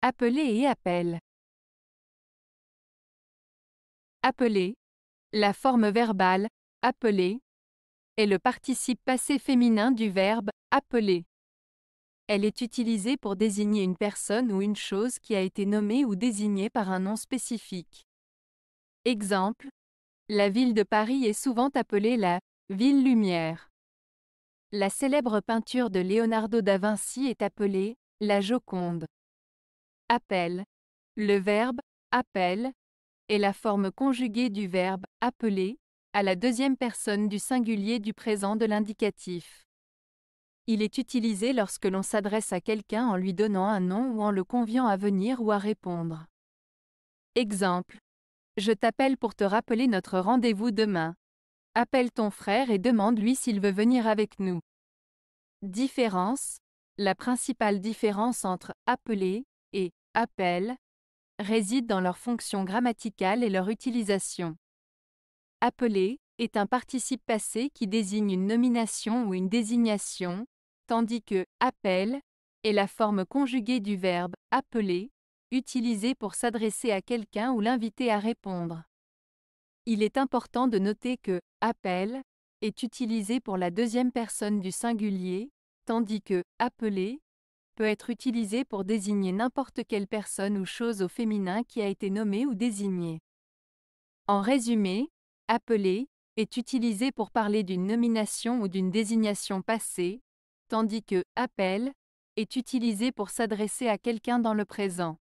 Appeler et appel. Appeler. La forme verbale, appeler, est le participe passé féminin du verbe appeler. Elle est utilisée pour désigner une personne ou une chose qui a été nommée ou désignée par un nom spécifique. Exemple. La ville de Paris est souvent appelée la ville lumière. La célèbre peinture de Leonardo da Vinci est appelée la Joconde appel. Le verbe appel est la forme conjuguée du verbe appeler à la deuxième personne du singulier du présent de l'indicatif. Il est utilisé lorsque l'on s'adresse à quelqu'un en lui donnant un nom ou en le conviant à venir ou à répondre. Exemple. Je t'appelle pour te rappeler notre rendez-vous demain. Appelle ton frère et demande-lui s'il veut venir avec nous. Différence. La principale différence entre appeler et appel, réside dans leur fonction grammaticale et leur utilisation. Appeler est un participe passé qui désigne une nomination ou une désignation, tandis que appel est la forme conjuguée du verbe appeler, utilisé pour s'adresser à quelqu'un ou l'inviter à répondre. Il est important de noter que appel est utilisé pour la deuxième personne du singulier, tandis que appeler peut être utilisé pour désigner n'importe quelle personne ou chose au féminin qui a été nommée ou désignée. En résumé, appeler est utilisé pour parler d'une nomination ou d'une désignation passée, tandis que appel est utilisé pour s'adresser à quelqu'un dans le présent.